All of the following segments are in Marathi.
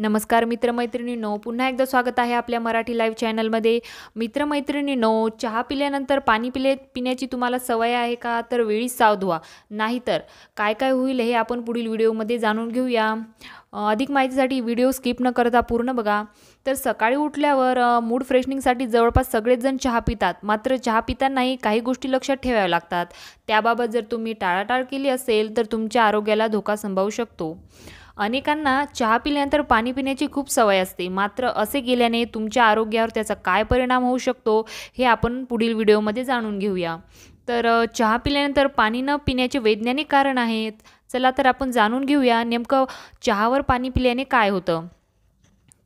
नमस्कार मित्रमैत्रिणींनो पुन्हा एकदा स्वागत आहे आपल्या मराठी लाईव्ह चॅनलमध्ये मित्रमैत्रिणींनो चहा पिल्यानंतर पाणी पिले पिण्याची तुम्हाला सवय आहे का तर वेळीच सावधुवा व्हा नाहीतर काय काय होईल हे आपण पुढील व्हिडिओमध्ये जाणून घेऊया अधिक माहितीसाठी व्हिडिओ स्किप न करता पूर्ण बघा तर सकाळी उठल्यावर मूड फ्रेशनिंगसाठी जवळपास सगळेच जण चहा पितात मात्र चहा पितानाही काही गोष्टी लक्षात ठेवाव्या लागतात त्याबाबत जर तुम्ही टाळाटाळ केली असेल तर तुमच्या आरोग्याला धोका संभावू शकतो अनेकांना चहा पिल्यानंतर पाणी पिण्याची खूप सवय असते मात्र असे केल्याने तुमच्या आरोग्यावर त्याचा काय परिणाम होऊ शकतो हे आपण पुढील व्हिडिओमध्ये जाणून घेऊया तर चहा पिल्यानंतर पाणी न पिण्याचे वैज्ञानिक कारण आहेत चला तर आपण जाणून घेऊया नेमकं चहावर पाणी पिल्याने काय होतं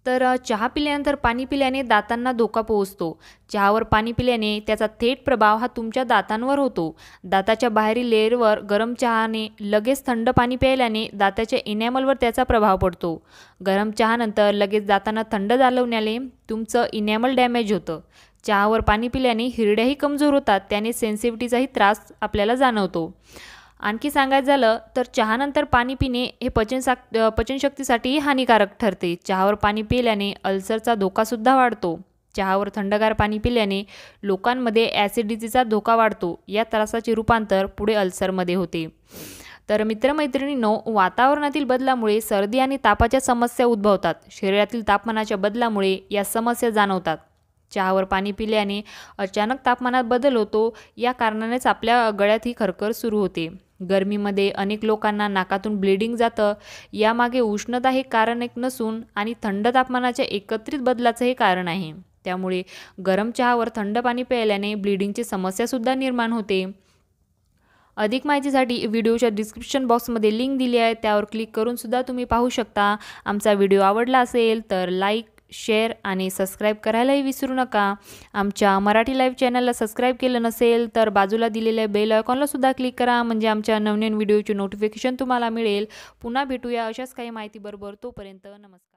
तर चहा पिल्यानंतर पाणी पिल्याने दातांना धोका पोहोचतो चहावर पाणी पिल्याने त्याचा थेट प्रभाव हा तुमच्या दातांवर होतो दाताच्या बाहेरील लेअरवर गरम चहाने लगेच थंड पाणी प्यायल्याने दाताच्या इनॅमलवर त्याचा प्रभाव पडतो गरम चहानंतर लगेच दातांना थंड जालवण्याने तुमचं इनॅमल डॅमेज होतं चहावर पाणी पिल्याने हिरड्याही कमजोर होतात त्याने सेन्सिटिव्हिटीचाही त्रास आपल्याला जाणवतो आणखी सांगायचं झालं तर चहानंतर पाणी पिणे हे पचनसा पचनशक्तीसाठीही हानिकारक ठरते चहावर पाणी पिल्याने अल्सरचा धोकासुद्धा वाढतो चहावर थंडगार पाणी पिल्याने लोकांमध्ये ॲसिडिटीचा धोका वाढतो या त्रासाचे रूपांतर पुढे अल्सरमध्ये होते तर मित्रमैत्रिणींनो वातावरणातील बदलामुळे सर्दी आणि तापाच्या समस्या उद्भवतात शरीरातील तापमानाच्या बदलामुळे या समस्या जाणवतात चहावर पाणी पिल्याने अचानक तापमानात बदल होतो या कारणानेच आपल्या गळ्यात ही खरखर सुरू होते गर्मीमध्ये अनेक लोकांना नाकातून ब्लिडिंग जातं यामागे उष्णता हे कारण एक नसून आणि थंड तापमानाच्या एकत्रित बदलाचं हे कारण आहे त्यामुळे गरम चहावर थंड पाणी प्यायल्याने ब्लिडिंगची समस्यासुद्धा निर्माण होते अधिक माहितीसाठी व्हिडिओच्या डिस्क्रिप्शन बॉक्समध्ये लिंक दिली आहे त्यावर क्लिक करूनसुद्धा तुम्ही पाहू शकता आमचा व्हिडिओ आवडला असेल तर लाईक शेअर आणि सबस्क्राईब करायलाही विसरू नका आमच्या मराठी लाईव्ह चॅनलला सबस्क्राईब केलं नसेल तर बाजूला दिलेल्या बेल आयकॉनलासुद्धा क्लिक करा म्हणजे आमच्या नवनवीन व्हिडिओचे नोटिफिकेशन तुम्हाला मिळेल पुन्हा भेटूया अशाच काही माहितीबरोबर तोपर्यंत नमस्कार